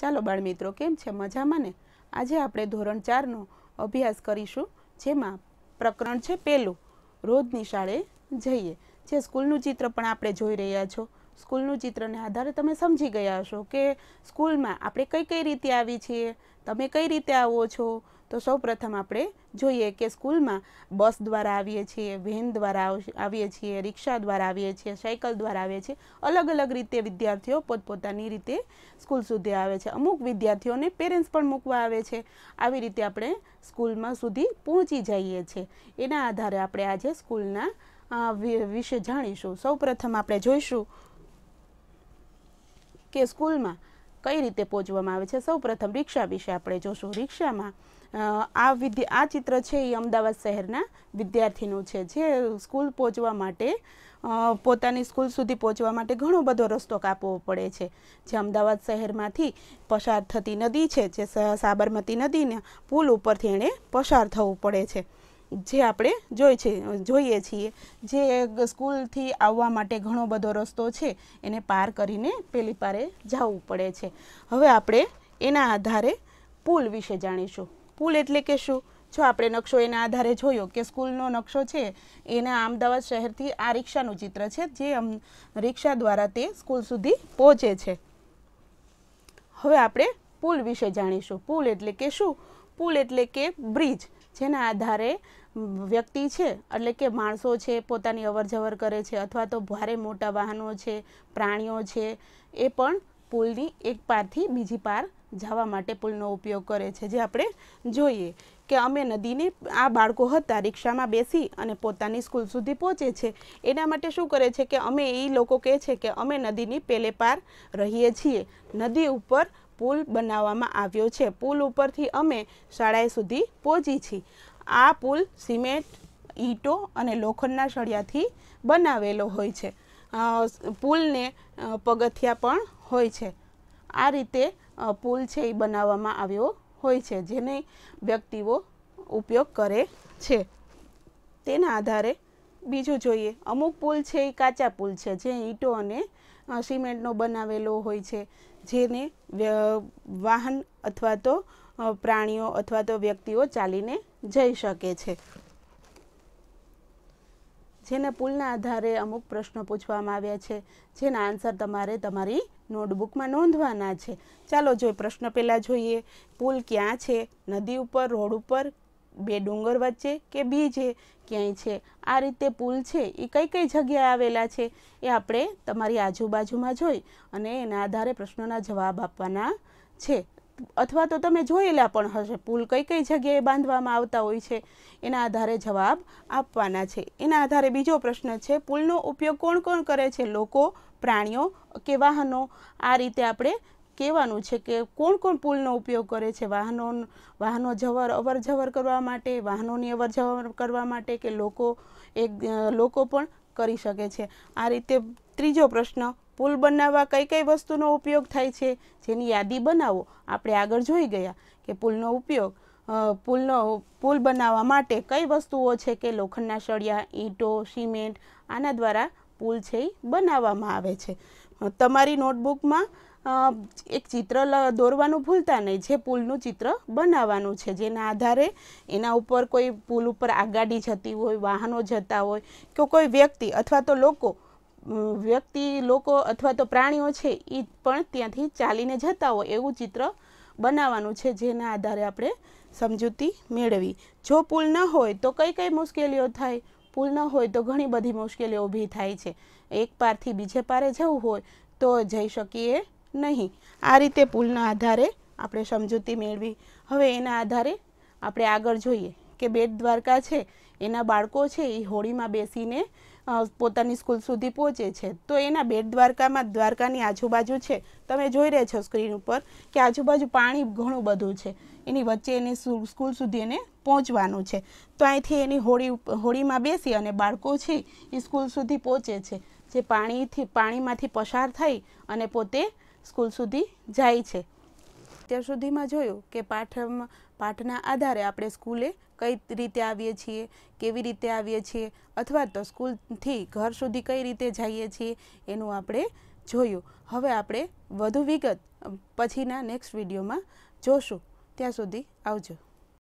ચાલો બાળ મિત્રો કેમ છે મજામાં ને આજે આપણે ધોરણ ચારનો અભ્યાસ કરીશું જેમાં પ્રકરણ છે પહેલું રોજની શાળે જઈએ જે સ્કૂલનું ચિત્ર પણ આપણે જોઈ રહ્યા છો સ્કૂલનું ચિત્રને આધારે તમે સમજી ગયા હશો કે સ્કૂલમાં આપણે કઈ કઈ રીતે આવી છીએ તમે કઈ રીતે આવો છો તો સૌપ્રથમ આપણે જોઈએ કે સ્કૂલમાં બસ દ્વારા આવીએ છીએ વેન દ્વારા આવીએ છીએ રિક્ષા દ્વારા આવીએ છીએ સાયકલ દ્વારા આવીએ છીએ અલગ અલગ રીતે વિદ્યાર્થીઓ પોતપોતાની રીતે સ્કૂલ સુધી આવે છે અમુક વિદ્યાર્થીઓને પેરેન્ટ્સ પણ મૂકવા આવે છે આવી રીતે આપણે સ્કૂલમાં સુધી પહોંચી જઈએ છીએ એના આધારે આપણે આજે સ્કૂલના વિશે જાણીશું સૌપ્રથમ આપણે જોઈશું કે સ્કૂલમાં કઈ રીતે પહોંચવામાં આવે છે સૌપ્રથમ રિક્ષા વિશે આપણે જોશું રિક્ષામાં આ વિદ્ય આ ચિત્ર છે એ અમદાવાદ શહેરના વિદ્યાર્થીનું છે જે સ્કૂલ પહોંચવા માટે પોતાની સ્કૂલ સુધી પહોંચવા માટે ઘણો બધો રસ્તો કાપવો પડે છે જે અમદાવાદ શહેરમાંથી પસાર થતી નદી છે જે સાબરમતી નદીના પુલ ઉપરથી એણે પસાર થવું પડે છે જે આપણે જોઈ છે જોઈએ છીએ જે સ્કૂલથી આવવા માટે ઘણો બધો રસ્તો છે એને પાર કરીને પેલી પારે જવું પડે છે હવે આપણે એના આધારે પુલ વિશે જાણીશું પુલ એટલે કે શું જો આપણે નકશો એના આધારે જોયો કે સ્કૂલનો નકશો છે એના અમદાવાદ શહેરથી આ રિક્ષાનું ચિત્ર છે જે રિક્ષા દ્વારા તે સ્કૂલ સુધી પહોંચે છે હવે આપણે પુલ વિશે જાણીશું પુલ એટલે કે શું પુલ એટલે કે બ્રિજ જેના આધારે વ્યક્તિ છે એટલે કે માણસો છે પોતાની અવરજવર કરે છે અથવા તો ભારે મોટા વાહનો છે પ્રાણીઓ છે એ પણ પુલની એક પારથી બીજી પાર જવા માટે પુલનો ઉપયોગ કરે છે જે આપણે જોઈએ કે અમે નદીને આ બાળકો હતા રિક્ષામાં બેસી અને પોતાની સ્કૂલ સુધી પહોંચે છે એના માટે શું કરે છે કે અમે એ લોકો કહે છે કે અમે નદીની પેલે પાર રહીએ છીએ નદી ઉપર પુલ બનાવવામાં આવ્યો છે પુલ ઉપરથી અમે શાળાએ સુધી પહોંચી છીએ આ પુલ સિમેન્ટ ઈંટો અને લોખંડના સળિયાથી બનાવેલો હોય છે પુલને પગથિયા પણ હોય છે આ રીતે પુલ છે એ બનાવવામાં આવ્યો હોય છે જેને વ્યક્તિઓ ઉપયોગ કરે છે તેના આધારે બીજું જોઈએ અમુક પુલ છે એ કાચા પુલ છે જે ઈંટો અને સિમેન્ટનો બનાવેલો હોય છે જેને વાહન અથવા તો પ્રાણીઓ અથવા તો વ્યક્તિઓ ચાલીને જઈ શકે છે જેના પુલના આધારે અમુક પ્રશ્નો પૂછવામાં આવ્યા છે જેના આન્સર તમારે તમારી નોટબુકમાં નોંધવાના છે ચાલો જોઈએ પ્રશ્ન પહેલાં જોઈએ પુલ ક્યાં છે નદી ઉપર રોડ ઉપર બે ડુંગર વચ્ચે કે બીજે ક્યાંય છે આ રીતે પુલ છે એ કઈ કઈ જગ્યાએ આવેલા છે એ આપણે તમારી આજુબાજુમાં જોઈ અને એના આધારે પ્રશ્નોના જવાબ આપવાના છે અથવા તો તમે જોયેલા પણ હશે પુલ કઈ કઈ જગ્યાએ બાંધવામાં આવતા હોય છે એના આધારે જવાબ આપવાના છે એના આધારે બીજો પ્રશ્ન છે પુલનો ઉપયોગ કોણ કોણ કરે છે લોકો પ્રાણીઓ કે વાહનો આ રીતે આપણે કહેવાનું છે કે કોણ કોણ પુલનો ઉપયોગ કરે છે વાહનો વાહનો જવર અવર જવર કરવા માટે વાહનોની અવર જવર કરવા માટે કે લોકો એક લોકો પણ કરી શકે છે આ રીતે ત્રીજો પ્રશ્ન પુલ બનાવવા કઈ કઈ વસ્તુનો ઉપયોગ થાય છે જેની યાદી બનાવો આપણે આગળ જોઈ ગયા કે પુલનો ઉપયોગ પુલનો પુલ બનાવવા માટે કઈ વસ્તુઓ છે કે લોખંડના સળિયા ઈંટો સિમેન્ટ આના દ્વારા પુલ છે એ બનાવવામાં આવે છે તમારી નોટબુકમાં એક ચિત્ર દોરવાનું ભૂલતા નહીં જે પુલનું ચિત્ર બનાવવાનું છે જેના આધારે એના ઉપર કોઈ પુલ ઉપર આગાડી જતી હોય વાહનો જતા હોય કે કોઈ વ્યક્તિ અથવા તો લોકો વ્યક્તિ લોકો અથવા તો પ્રાણીઓ છે એ પણ ત્યાંથી ચાલીને જતા હોય એવું ચિત્ર બનાવવાનું છે જેના આધારે આપણે સમજૂતી મેળવી જો પુલ ન હોય તો કઈ કઈ મુશ્કેલીઓ થાય પુલ ન હોય તો ઘણી બધી મુશ્કેલીઓ ઊભી થાય છે એક પારથી બીજે પારે જવું હોય તો જઈ શકીએ નહીં આ રીતે પુલના આધારે આપણે સમજૂતી મેળવી હવે એના આધારે આપણે આગળ જોઈએ કે બેટ દ્વારકા છે એના બાળકો છે એ હોળીમાં બેસીને પોતાની સ્કૂલ સુધી પહોંચે છે તો એના બેટ દ્વારકામાં દ્વારકાની આજુબાજુ છે તમે જોઈ રહ્યા છો સ્ક્રીન ઉપર કે આજુબાજુ પાણી ઘણું બધું છે એની વચ્ચે એને સ્કૂલ સુધી એને પહોંચવાનું છે તો અહીંથી એની હોળી હોળીમાં બેસી અને બાળકો છે એ સ્કૂલ સુધી પહોંચે છે જે પાણીથી પાણીમાંથી પસાર થઈ અને પોતે સ્કૂલ સુધી જાય છે અત્યાર સુધીમાં જોયું કે પાઠમાં પાઠના આધારે આપણે સ્કૂલે કઈ રીતે આવીએ છીએ કેવી રીતે આવીએ છીએ અથવા તો સ્કૂલથી ઘર સુધી કઈ રીતે જઈએ છીએ એનું આપણે જોયું હવે આપણે વધુ વિગત પછીના નેક્સ્ટ વિડીયોમાં જોશું ત્યાં સુધી આવજો